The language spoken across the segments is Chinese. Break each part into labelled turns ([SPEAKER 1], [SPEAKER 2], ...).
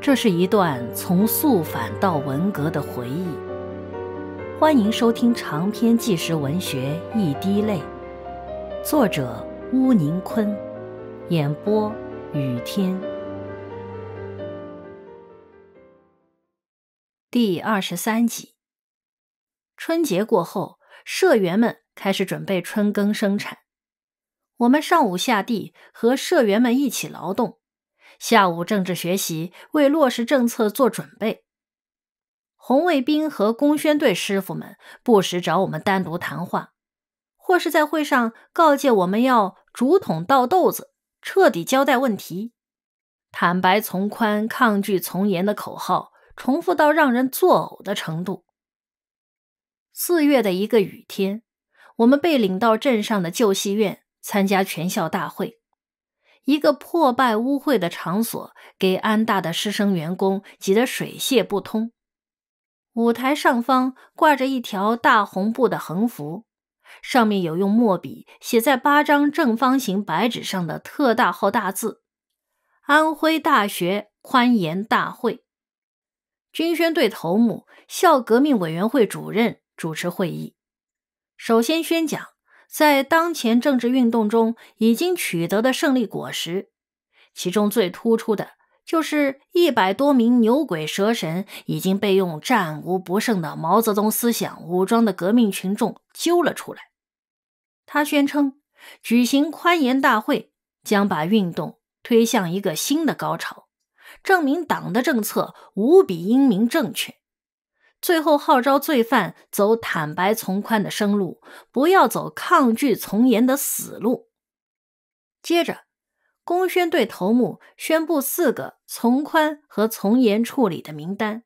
[SPEAKER 1] 这是一段从肃反到文革的回忆。欢迎收听长篇纪实文学《一滴泪》，作者乌宁坤，演播雨天。第二十三集，春节过后，社员们开始准备春耕生产。我们上午下地，和社员们一起劳动。下午政治学习，为落实政策做准备。红卫兵和工宣队师傅们不时找我们单独谈话，或是在会上告诫我们要“竹筒倒豆子”，彻底交代问题。坦白从宽，抗拒从严的口号重复到让人作呕的程度。四月的一个雨天，我们被领到镇上的旧戏院参加全校大会。一个破败污秽的场所，给安大的师生员工挤得水泄不通。舞台上方挂着一条大红布的横幅，上面有用墨笔写在八张正方形白纸上的特大号大字：“安徽大学宽严大会”。军宣队头目、校革命委员会主任主持会议，首先宣讲。在当前政治运动中已经取得的胜利果实，其中最突出的就是一百多名牛鬼蛇神已经被用战无不胜的毛泽东思想武装的革命群众揪了出来。他宣称，举行宽严大会将把运动推向一个新的高潮，证明党的政策无比英明正确。最后号召罪犯走坦白从宽的生路，不要走抗拒从严的死路。接着，公宣队头目宣布四个从宽和从严处理的名单。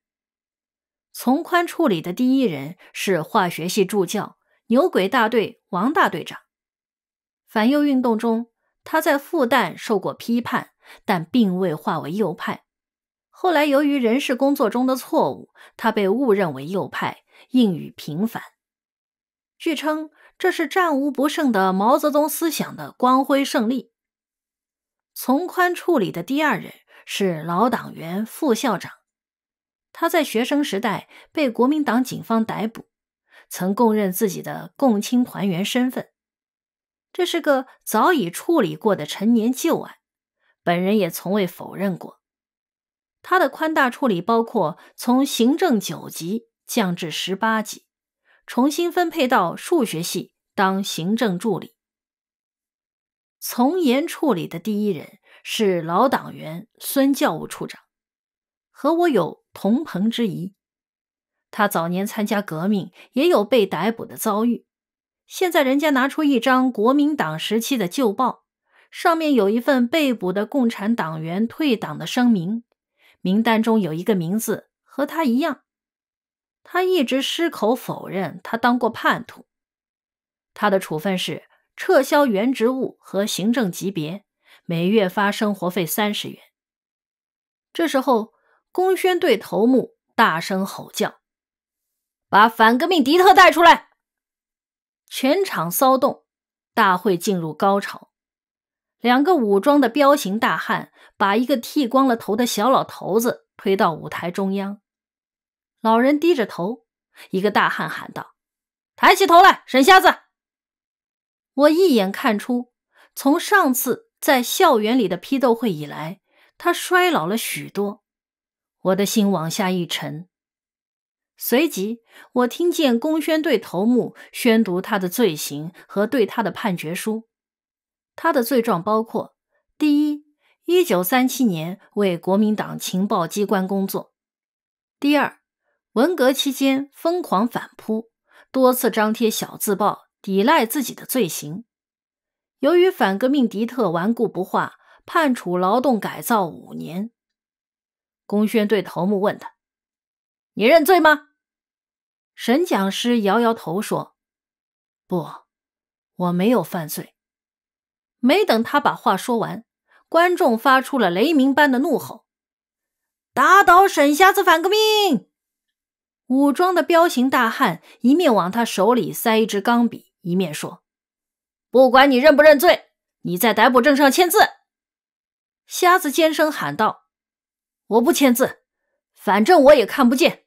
[SPEAKER 1] 从宽处理的第一人是化学系助教牛鬼大队王大队长。反右运动中，他在复旦受过批判，但并未化为右派。后来，由于人事工作中的错误，他被误认为右派，应予平反。据称，这是战无不胜的毛泽东思想的光辉胜利。从宽处理的第二人是老党员副校长，他在学生时代被国民党警方逮捕，曾供认自己的共青团员身份。这是个早已处理过的陈年旧案，本人也从未否认过。他的宽大处理包括从行政九级降至十八级，重新分配到数学系当行政助理。从严处理的第一人是老党员孙教务处长，和我有同朋之谊。他早年参加革命，也有被逮捕的遭遇。现在人家拿出一张国民党时期的旧报，上面有一份被捕的共产党员退党的声明。名单中有一个名字和他一样，他一直矢口否认他当过叛徒。他的处分是撤销原职务和行政级别，每月发生活费三十元。这时候，公宣队头目大声吼叫：“把反革命敌特带出来！”全场骚动，大会进入高潮。两个武装的彪形大汉。把一个剃光了头的小老头子推到舞台中央，老人低着头。一个大汉喊道：“抬起头来，沈瞎子！”我一眼看出，从上次在校园里的批斗会以来，他衰老了许多。我的心往下一沉。随即，我听见公宣队头目宣读他的罪行和对他的判决书。他的罪状包括：第一。一九三七年，为国民党情报机关工作。第二，文革期间疯狂反扑，多次张贴小字报抵赖自己的罪行。由于反革命敌特顽固不化，判处劳动改造五年。公宣队头目问他：“你认罪吗？”沈讲师摇摇头说：“不，我没有犯罪。”没等他把话说完。观众发出了雷鸣般的怒吼：“打倒沈瞎子，反革命！”武装的彪形大汉一面往他手里塞一支钢笔，一面说：“不管你认不认罪，你在逮捕证上签字。”瞎子尖声喊道：“我不签字，反正我也看不见。”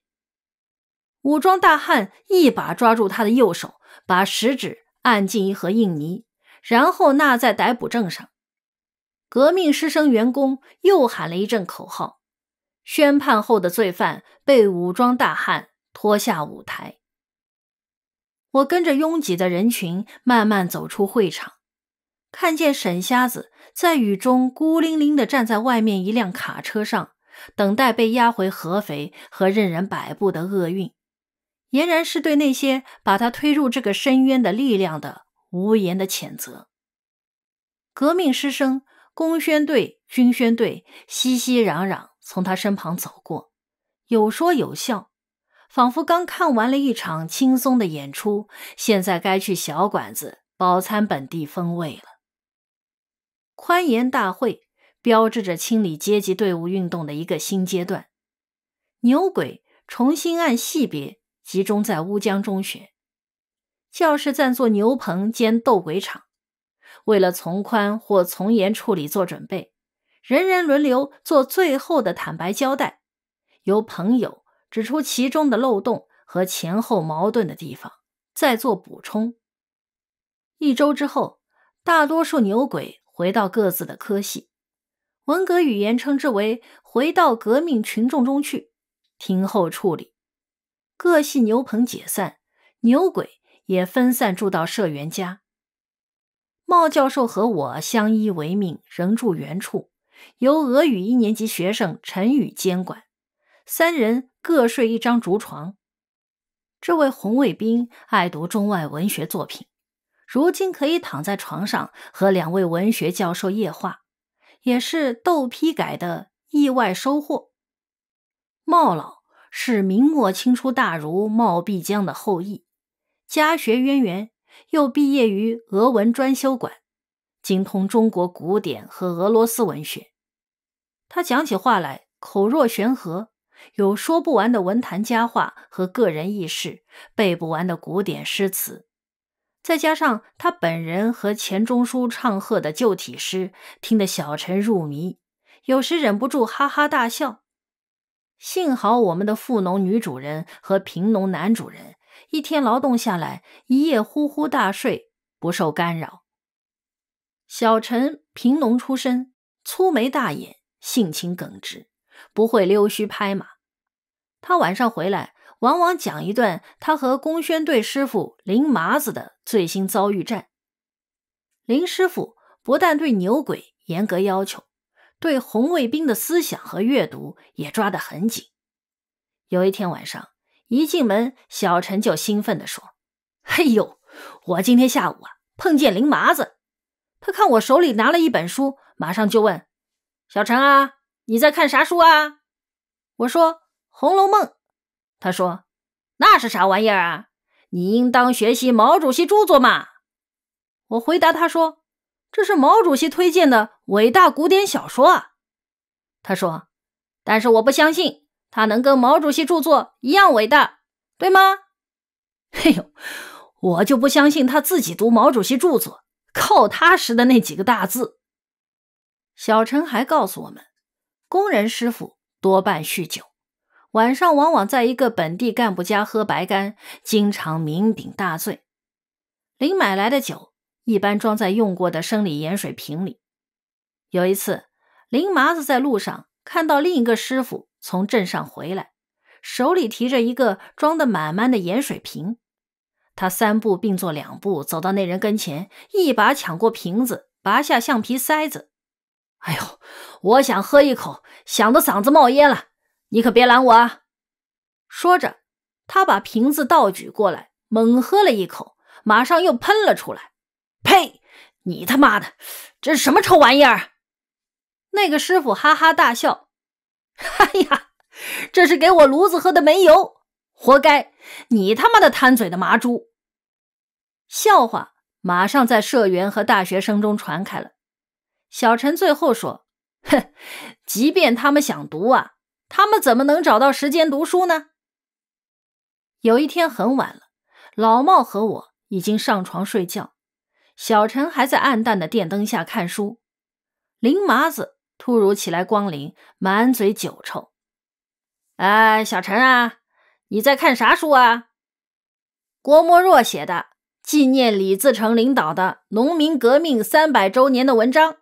[SPEAKER 1] 武装大汉一把抓住他的右手，把食指按进一盒印泥，然后捺在逮捕证上。革命师生员工又喊了一阵口号。宣判后的罪犯被武装大汉拖下舞台。我跟着拥挤的人群慢慢走出会场，看见沈瞎子在雨中孤零零的站在外面一辆卡车上，等待被押回合肥和任人摆布的厄运，俨然是对那些把他推入这个深渊的力量的无言的谴责。革命师生。公宣队、军宣队熙熙攘攘从他身旁走过，有说有笑，仿佛刚看完了一场轻松的演出，现在该去小馆子饱餐本地风味了。宽严大会标志着清理阶级队伍运动的一个新阶段。牛鬼重新按系别集中在乌江中学，教室暂作牛棚兼斗鬼场。为了从宽或从严处理做准备，人人轮流做最后的坦白交代，由朋友指出其中的漏洞和前后矛盾的地方，再做补充。一周之后，大多数牛鬼回到各自的科系，文革语言称之为“回到革命群众中去”。听后处理，各系牛棚解散，牛鬼也分散住到社员家。茂教授和我相依为命，仍住原处，由俄语一年级学生陈宇监管。三人各睡一张竹床。这位红卫兵爱读中外文学作品，如今可以躺在床上和两位文学教授夜话，也是斗批改的意外收获。茂老是明末清初大儒茂碧江的后裔，家学渊源。又毕业于俄文专修馆，精通中国古典和俄罗斯文学。他讲起话来口若悬河，有说不完的文坛佳话和个人轶事，背不完的古典诗词。再加上他本人和钱钟书唱和的旧体诗，听得小陈入迷，有时忍不住哈哈大笑。幸好我们的富农女主人和平农男主人。一天劳动下来，一夜呼呼大睡，不受干扰。小陈贫农出身，粗眉大眼，性情耿直，不会溜须拍马。他晚上回来，往往讲一段他和工宣队师傅林麻子的最新遭遇战。林师傅不但对牛鬼严格要求，对红卫兵的思想和阅读也抓得很紧。有一天晚上。一进门，小陈就兴奋地说：“嘿呦，我今天下午啊碰见林麻子，他看我手里拿了一本书，马上就问：‘小陈啊，你在看啥书啊？’我说《红楼梦》，他说：‘那是啥玩意儿啊？你应当学习毛主席著作嘛。’我回答他说：‘这是毛主席推荐的伟大古典小说。’他说：‘但是我不相信。’他能跟毛主席著作一样伟大，对吗？嘿呦，我就不相信他自己读毛主席著作，靠他识的那几个大字。小陈还告诉我们，工人师傅多半酗酒，晚上往往在一个本地干部家喝白干，经常酩酊大醉。林买来的酒一般装在用过的生理盐水瓶里。有一次，林麻子在路上看到另一个师傅。从镇上回来，手里提着一个装得满满的盐水瓶。他三步并作两步走到那人跟前，一把抢过瓶子，拔下橡皮塞子。“哎呦，我想喝一口，想的嗓子冒烟了，你可别拦我啊！”说着，他把瓶子倒举过来，猛喝了一口，马上又喷了出来。“呸，你他妈的，这是什么臭玩意儿？”那个师傅哈哈大笑。哎呀，这是给我炉子喝的煤油，活该！你他妈的贪嘴的麻猪！笑话马上在社员和大学生中传开了。小陈最后说：“哼，即便他们想读啊，他们怎么能找到时间读书呢？”有一天很晚了，老茂和我已经上床睡觉，小陈还在暗淡的电灯下看书。林麻子。突如其来光临，满嘴酒臭。哎，小陈啊，你在看啥书啊？郭沫若写的纪念李自成领导的农民革命三百周年的文章。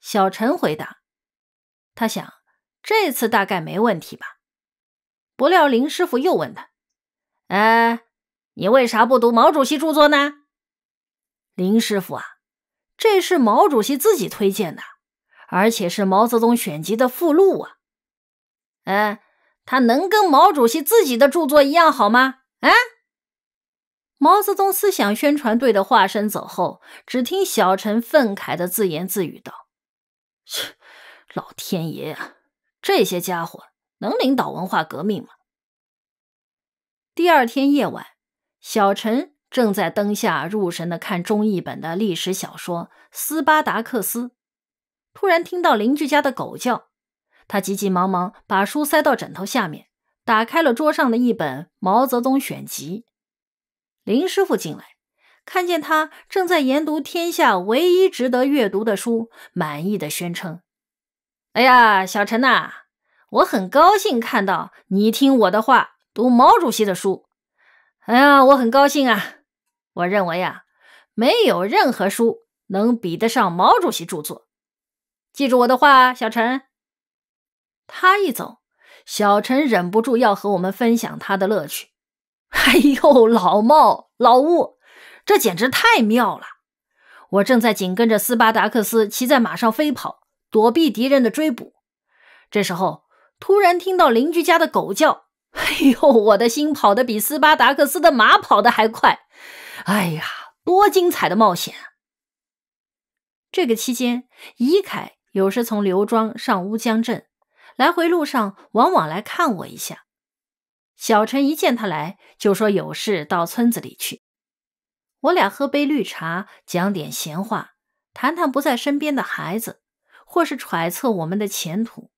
[SPEAKER 1] 小陈回答：“他想这次大概没问题吧。”不料林师傅又问他：“哎，你为啥不读毛主席著作呢？”林师傅啊，这是毛主席自己推荐的。而且是《毛泽东选集》的附录啊！哎，他能跟毛主席自己的著作一样好吗？啊！毛泽东思想宣传队的化身走后，只听小陈愤慨的自言自语道：“切，老天爷啊，这些家伙能领导文化革命吗？”第二天夜晚，小陈正在灯下入神的看中译本的历史小说《斯巴达克斯》。突然听到邻居家的狗叫，他急急忙忙把书塞到枕头下面，打开了桌上的一本《毛泽东选集》。林师傅进来，看见他正在研读天下唯一值得阅读的书，满意的宣称：“哎呀，小陈呐，我很高兴看到你听我的话，读毛主席的书。哎呀，我很高兴啊！我认为呀，没有任何书能比得上毛主席著作。”记住我的话，小陈。他一走，小陈忍不住要和我们分享他的乐趣。哎呦，老茂老吴，这简直太妙了！我正在紧跟着斯巴达克斯骑在马上飞跑，躲避敌人的追捕。这时候，突然听到邻居家的狗叫。哎呦，我的心跑得比斯巴达克斯的马跑得还快。哎呀，多精彩的冒险！这个期间，伊凯。有时从刘庄上乌江镇，来回路上往往来看我一下。小陈一见他来，就说有事到村子里去。我俩喝杯绿茶，讲点闲话，谈谈不在身边的孩子，或是揣测我们的前途。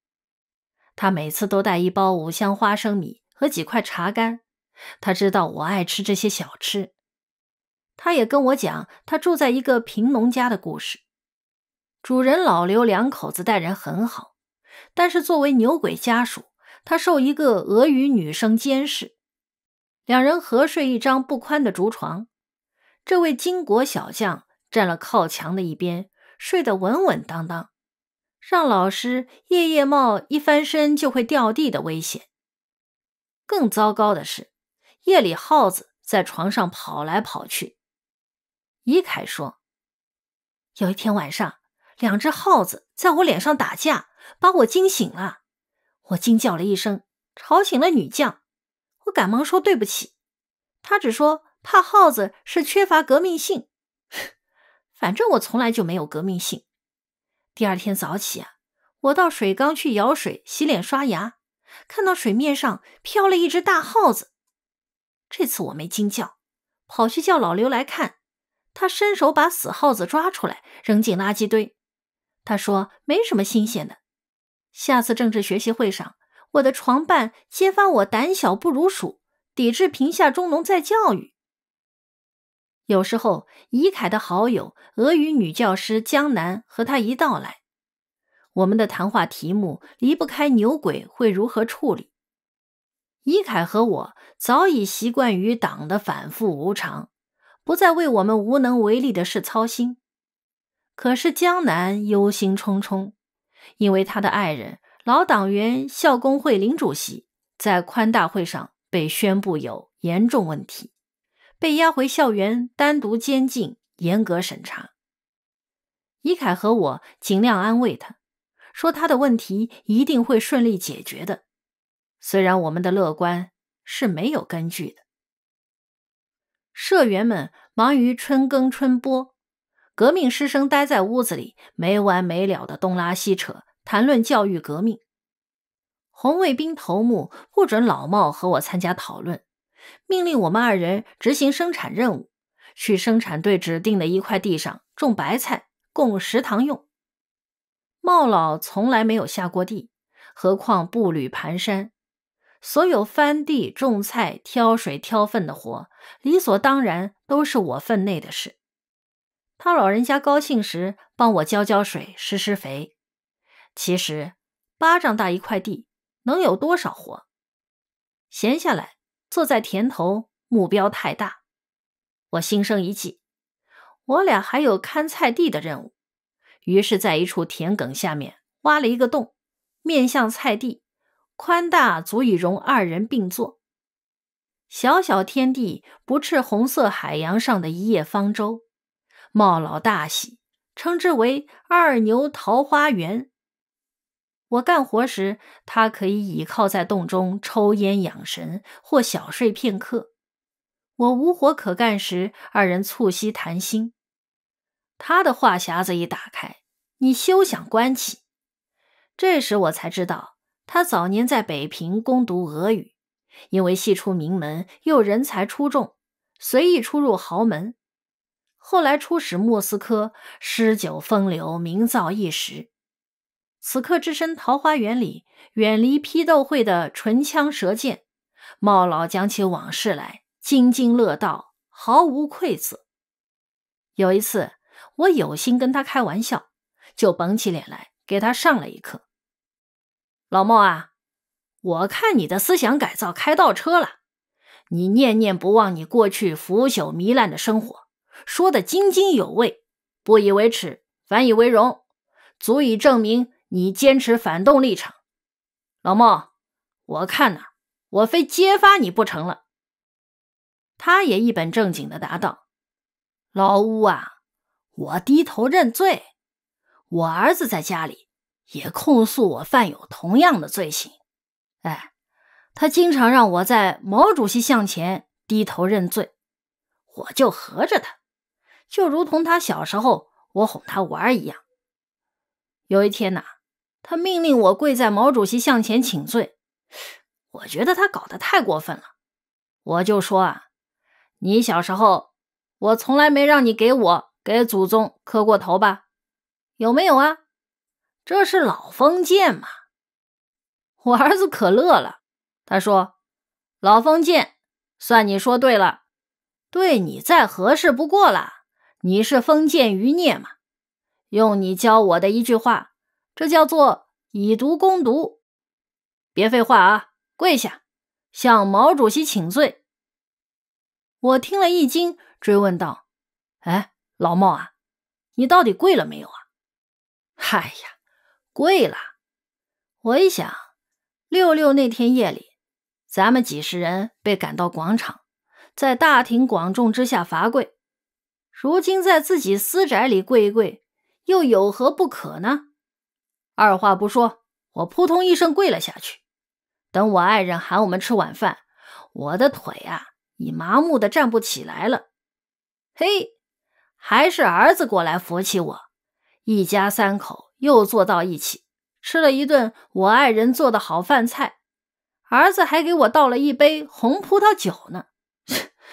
[SPEAKER 1] 他每次都带一包五香花生米和几块茶干，他知道我爱吃这些小吃。他也跟我讲他住在一个贫农家的故事。主人老刘两口子待人很好，但是作为牛鬼家属，他受一个俄语女生监视。两人合睡一张不宽的竹床，这位金国小将站了靠墙的一边，睡得稳稳当当，让老师夜夜冒一翻身就会掉地的危险。更糟糕的是，夜里耗子在床上跑来跑去。伊凯说，有一天晚上。两只耗子在我脸上打架，把我惊醒了。我惊叫了一声，吵醒了女将。我赶忙说对不起，他只说怕耗子是缺乏革命性。反正我从来就没有革命性。第二天早起，啊，我到水缸去舀水洗脸刷牙，看到水面上漂了一只大耗子。这次我没惊叫，跑去叫老刘来看。他伸手把死耗子抓出来，扔进垃圾堆。他说：“没什么新鲜的，下次政治学习会上，我的床伴揭发我胆小不如鼠，抵制贫下中农再教育。有时候，怡凯的好友俄语女教师江南和他一道来，我们的谈话题目离不开牛鬼会如何处理。怡凯和我早已习惯于党的反复无常，不再为我们无能为力的事操心。”可是江南忧心忡忡，因为他的爱人老党员校工会林主席在宽大会上被宣布有严重问题，被押回校园单独监禁，严格审查。伊凯和我尽量安慰他，说他的问题一定会顺利解决的。虽然我们的乐观是没有根据的。社员们忙于春耕春播。革命师生待在屋子里，没完没了的东拉西扯，谈论教育革命。红卫兵头目不准老茂和我参加讨论，命令我们二人执行生产任务，去生产队指定的一块地上种白菜，供食堂用。茂老从来没有下过地，何况步履蹒跚，所有翻地、种菜、挑水、挑粪的活，理所当然都是我分内的事。他老人家高兴时，帮我浇浇水、施施肥。其实，巴掌大一块地，能有多少活？闲下来，坐在田头，目标太大。我心生一计，我俩还有看菜地的任务，于是，在一处田埂下面挖了一个洞，面向菜地，宽大，足以容二人并坐。小小天地，不啻红色海洋上的一叶方舟。冒老大喜，称之为“二牛桃花源”。我干活时，他可以倚靠在洞中抽烟养神或小睡片刻；我无活可干时，二人促膝谈心。他的话匣子一打开，你休想关起。这时我才知道，他早年在北平攻读俄语，因为系出名门，又人才出众，随意出入豪门。后来出使莫斯科，诗酒风流，名噪一时。此刻置身桃花源里，远离批斗会的唇枪舌剑，茂老讲起往事来，津津乐道，毫无愧色。有一次，我有心跟他开玩笑，就绷起脸来给他上了一课。老茂啊，我看你的思想改造开倒车了，你念念不忘你过去腐朽糜烂的生活。说得津津有味，不以为耻，反以为荣，足以证明你坚持反动立场。老莫，我看呐，我非揭发你不成了。他也一本正经地答道：“老乌啊，我低头认罪。我儿子在家里也控诉我犯有同样的罪行。哎，他经常让我在毛主席像前低头认罪，我就合着他。”就如同他小时候我哄他玩一样。有一天呐，他命令我跪在毛主席像前请罪。我觉得他搞得太过分了，我就说啊：“你小时候我从来没让你给我给祖宗磕过头吧？有没有啊？这是老封建嘛？”我儿子可乐了，他说：“老封建，算你说对了，对你再合适不过了。”你是封建余孽吗？用你教我的一句话，这叫做以毒攻毒。别废话啊，跪下，向毛主席请罪。我听了一惊，追问道：“哎，老茂啊，你到底跪了没有啊？”“哎呀，跪了。”我一想，六六那天夜里，咱们几十人被赶到广场，在大庭广众之下罚跪。如今在自己私宅里跪一跪，又有何不可呢？二话不说，我扑通一声跪了下去。等我爱人喊我们吃晚饭，我的腿啊已麻木的站不起来了。嘿，还是儿子过来扶起我，一家三口又坐到一起，吃了一顿我爱人做的好饭菜。儿子还给我倒了一杯红葡萄酒呢。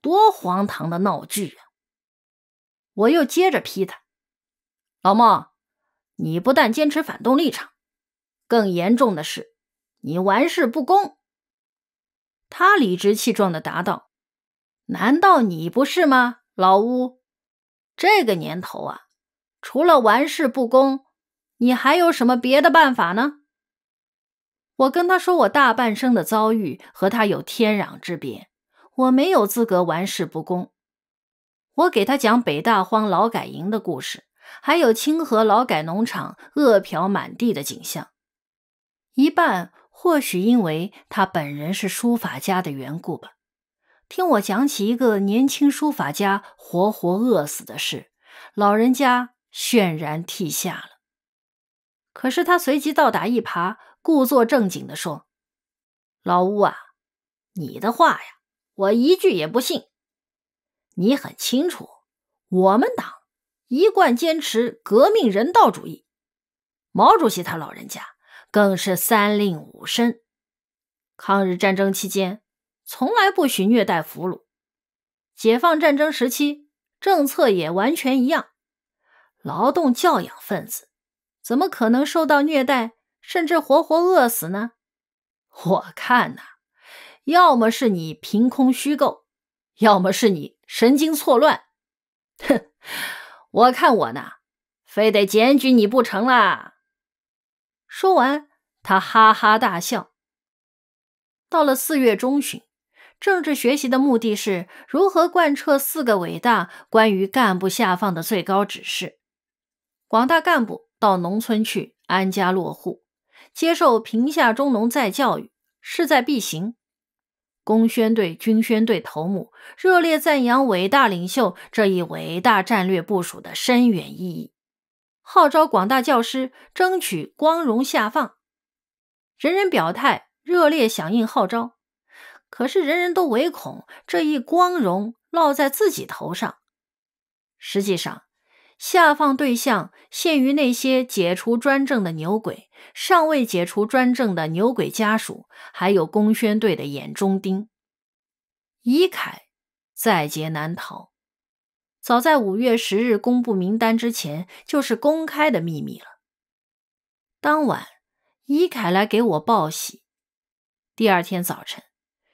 [SPEAKER 1] 多荒唐的闹剧啊！我又接着批他：“老孟，你不但坚持反动立场，更严重的是，你玩世不恭。”他理直气壮地答道：“难道你不是吗，老乌？这个年头啊，除了玩世不恭，你还有什么别的办法呢？”我跟他说：“我大半生的遭遇和他有天壤之别，我没有资格玩世不恭。”我给他讲北大荒劳改营的故事，还有清河劳改农场饿殍满地的景象。一半或许因为他本人是书法家的缘故吧。听我讲起一个年轻书法家活活饿死的事，老人家泫然涕下了。可是他随即倒打一耙，故作正经地说：“老乌啊，你的话呀，我一句也不信。”你很清楚，我们党一贯坚持革命人道主义，毛主席他老人家更是三令五申，抗日战争期间从来不许虐待俘虏，解放战争时期政策也完全一样，劳动教养分子怎么可能受到虐待，甚至活活饿死呢？我看呐，要么是你凭空虚构，要么是你。神经错乱，哼！我看我呢，非得检举你不成啦！说完，他哈哈大笑。到了四月中旬，政治学习的目的是如何贯彻“四个伟大”关于干部下放的最高指示，广大干部到农村去安家落户，接受贫下中农再教育，势在必行。公宣队、军宣队头目热烈赞扬伟大领袖这一伟大战略部署的深远意义，号召广大教师争取光荣下放，人人表态，热烈响应号召。可是人人都唯恐这一光荣落在自己头上。实际上，下放对象限于那些解除专政的牛鬼。尚未解除专政的牛鬼家属，还有公宣队的眼中钉，伊凯在劫难逃。早在五月十日公布名单之前，就是公开的秘密了。当晚，伊凯来给我报喜。第二天早晨，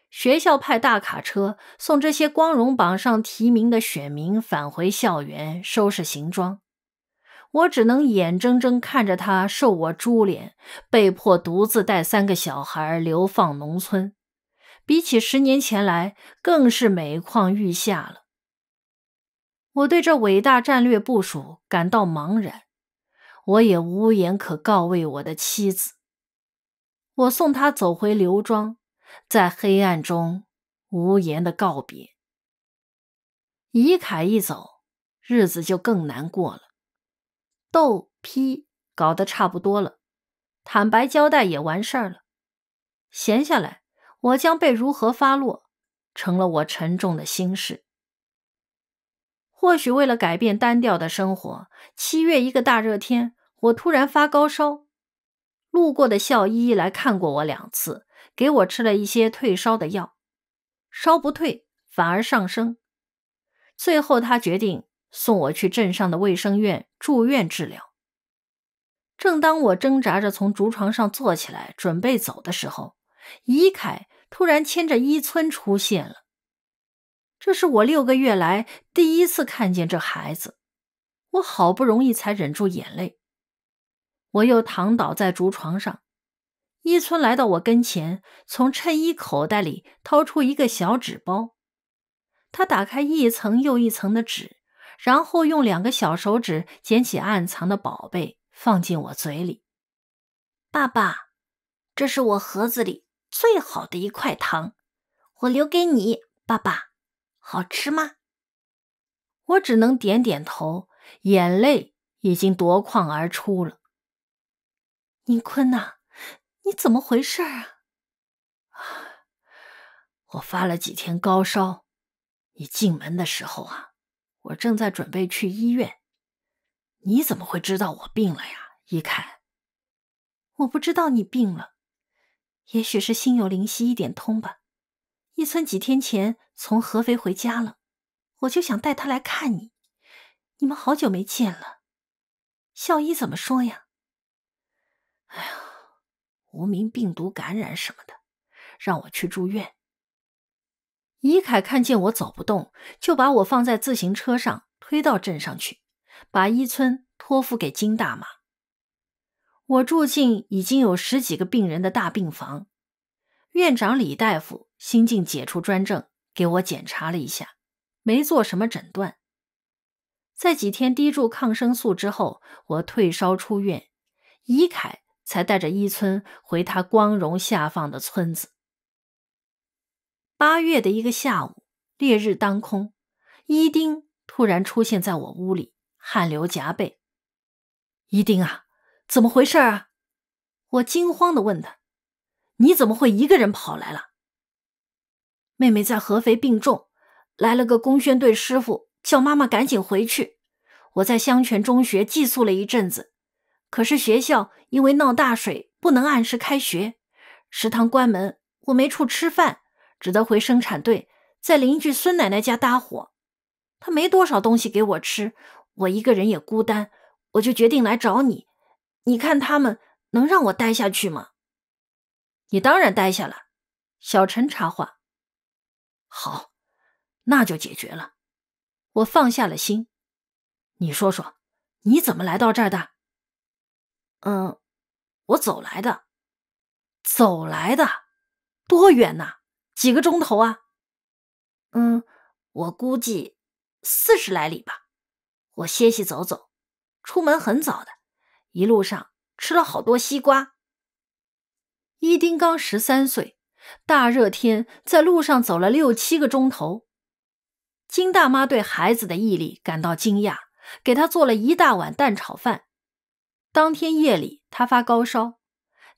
[SPEAKER 1] 学校派大卡车送这些光荣榜上提名的选民返回校园，收拾行装。我只能眼睁睁看着他受我株连，被迫独自带三个小孩流放农村，比起十年前来，更是每况愈下了。我对这伟大战略部署感到茫然，我也无言可告慰我的妻子。我送他走回刘庄，在黑暗中无言的告别。怡凯一走，日子就更难过了。斗批搞得差不多了，坦白交代也完事儿了。闲下来，我将被如何发落，成了我沉重的心事。或许为了改变单调的生活，七月一个大热天，我突然发高烧。路过的校医来看过我两次，给我吃了一些退烧的药，烧不退，反而上升。最后他决定。送我去镇上的卫生院住院治疗。正当我挣扎着从竹床上坐起来，准备走的时候，伊凯突然牵着伊村出现了。这是我六个月来第一次看见这孩子，我好不容易才忍住眼泪。我又躺倒在竹床上，伊村来到我跟前，从衬衣口袋里掏出一个小纸包，他打开一层又一层的纸。然后用两个小手指捡起暗藏的宝贝，放进我嘴里。爸爸，这是我盒子里最好的一块糖，我留给你。爸爸，好吃吗？我只能点点头，眼泪已经夺眶而出了。宁坤呐，你怎么回事啊？啊，我发了几天高烧，你进门的时候啊。我正在准备去医院，你怎么会知道我病了呀？一凯，我不知道你病了，也许是心有灵犀一点通吧。一村几天前从合肥回家了，我就想带他来看你，你们好久没见了。校医怎么说呀？哎呀，无名病毒感染什么的，让我去住院。伊凯看见我走不动，就把我放在自行车上推到镇上去，把伊村托付给金大妈。我住进已经有十几个病人的大病房，院长李大夫新近解除专政，给我检查了一下，没做什么诊断。在几天滴注抗生素之后，我退烧出院，伊凯才带着伊村回他光荣下放的村子。八月的一个下午，烈日当空，伊丁突然出现在我屋里，汗流浃背。伊丁啊，怎么回事啊？我惊慌的问他：“你怎么会一个人跑来了？”妹妹在合肥病重，来了个工宣队师傅，叫妈妈赶紧回去。我在香泉中学寄宿了一阵子，可是学校因为闹大水，不能按时开学，食堂关门，我没处吃饭。只得回生产队，在邻居孙奶奶家搭伙。她没多少东西给我吃，我一个人也孤单，我就决定来找你。你看他们能让我待下去吗？你当然待下了，小陈插话：“好，那就解决了。”我放下了心。你说说，你怎么来到这儿的？嗯，我走来的。走来的，多远呐？几个钟头啊，嗯，我估计四十来里吧。我歇息走走，出门很早的，一路上吃了好多西瓜。伊丁刚十三岁，大热天在路上走了六七个钟头，金大妈对孩子的毅力感到惊讶，给他做了一大碗蛋炒饭。当天夜里他发高烧，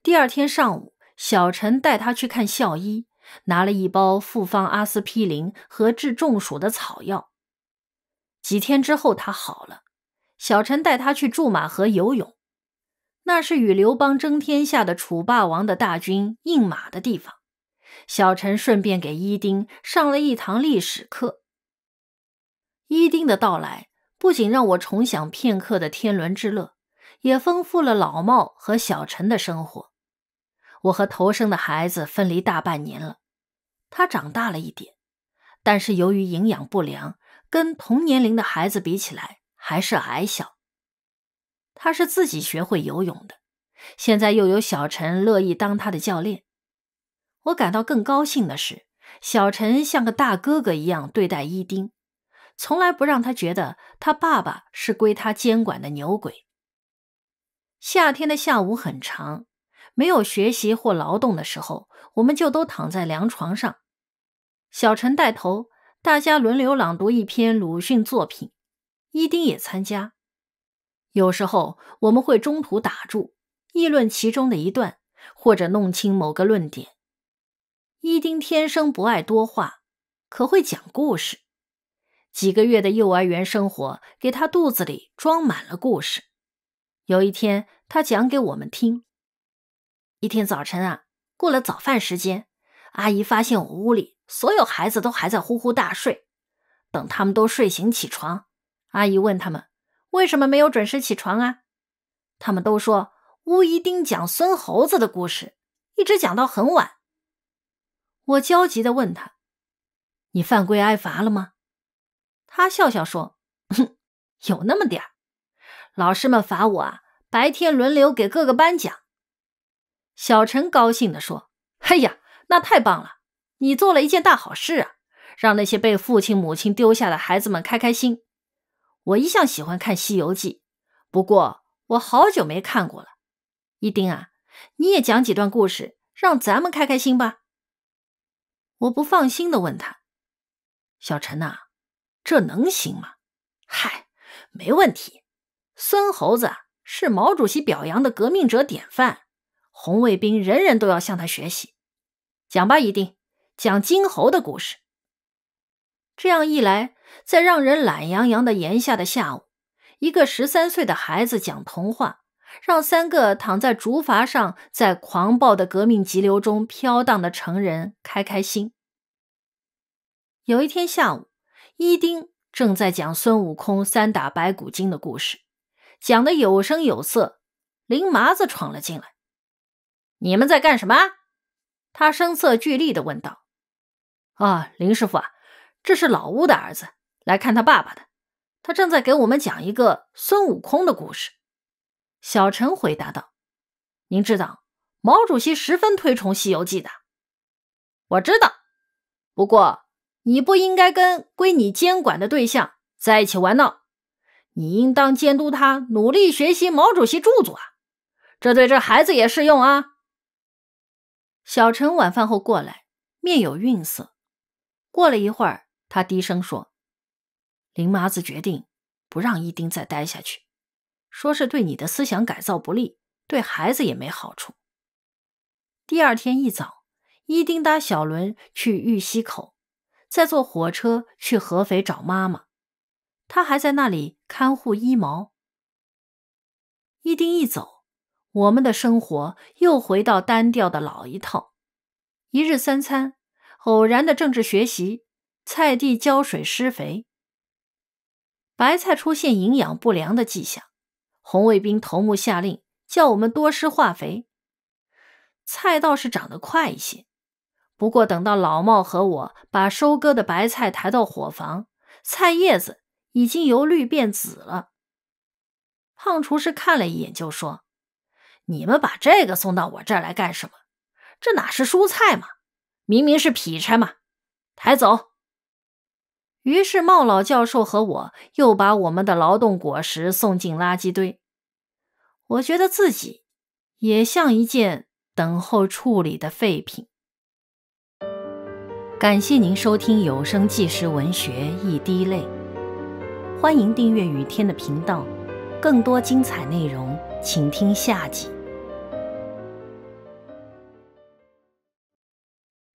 [SPEAKER 1] 第二天上午，小陈带他去看校医。拿了一包复方阿司匹林和治中暑的草药。几天之后，他好了。小陈带他去驻马河游泳，那是与刘邦争天下的楚霸王的大军饮马的地方。小陈顺便给伊丁上了一堂历史课。伊丁的到来不仅让我重享片刻的天伦之乐，也丰富了老茂和小陈的生活。我和头生的孩子分离大半年了，他长大了一点，但是由于营养不良，跟同年龄的孩子比起来还是矮小。他是自己学会游泳的，现在又有小陈乐意当他的教练。我感到更高兴的是，小陈像个大哥哥一样对待伊丁，从来不让他觉得他爸爸是归他监管的牛鬼。夏天的下午很长。没有学习或劳动的时候，我们就都躺在凉床上。小陈带头，大家轮流朗读一篇鲁迅作品。伊丁也参加。有时候我们会中途打住，议论其中的一段，或者弄清某个论点。伊丁天生不爱多话，可会讲故事。几个月的幼儿园生活给他肚子里装满了故事。有一天，他讲给我们听。一天早晨啊，过了早饭时间，阿姨发现我屋里所有孩子都还在呼呼大睡。等他们都睡醒起床，阿姨问他们为什么没有准时起床啊？他们都说乌一丁讲孙猴子的故事，一直讲到很晚。我焦急的问他：“你犯规挨罚了吗？”他笑笑说：“哼，有那么点儿，老师们罚我啊，白天轮流给各个班讲。”小陈高兴地说：“哎呀，那太棒了！你做了一件大好事啊，让那些被父亲母亲丢下的孩子们开开心。我一向喜欢看《西游记》，不过我好久没看过了。一丁啊，你也讲几段故事，让咱们开开心吧。”我不放心地问他：“小陈呐，这能行吗？”“嗨，没问题。孙猴子是毛主席表扬的革命者典范。”红卫兵人人都要向他学习，讲吧，一定讲金猴的故事。这样一来，在让人懒洋洋的炎夏的下午，一个十三岁的孩子讲童话，让三个躺在竹筏上在狂暴的革命急流中飘荡的成人开开心。有一天下午，伊丁正在讲孙悟空三打白骨精的故事，讲得有声有色。林麻子闯了进来。你们在干什么？他声色俱厉地问道。“啊，林师傅啊，这是老巫的儿子来看他爸爸的。他正在给我们讲一个孙悟空的故事。”小陈回答道，“您知道，毛主席十分推崇《西游记》的。我知道，不过你不应该跟归你监管的对象在一起玩闹，你应当监督他努力学习毛主席著作。啊。这对这孩子也适用啊。”小陈晚饭后过来，面有愠色。过了一会儿，他低声说：“林麻子决定不让一丁再待下去，说是对你的思想改造不利，对孩子也没好处。”第二天一早，一丁搭小轮去玉溪口，再坐火车去合肥找妈妈。他还在那里看护一毛。一丁一走。我们的生活又回到单调的老一套：一日三餐，偶然的政治学习，菜地浇水施肥。白菜出现营养不良的迹象，红卫兵头目下令叫我们多施化肥，菜倒是长得快一些。不过等到老茂和我把收割的白菜抬到伙房，菜叶子已经由绿变紫了。胖厨师看了一眼就说。你们把这个送到我这儿来干什么？这哪是蔬菜嘛，明明是劈柴嘛，抬走。于是茂老教授和我又把我们的劳动果实送进垃圾堆。我觉得自己也像一件等候处理的废品。感谢您收听有声纪实文学《一滴泪》，欢迎订阅雨天的频道，更多精彩内容请听下集。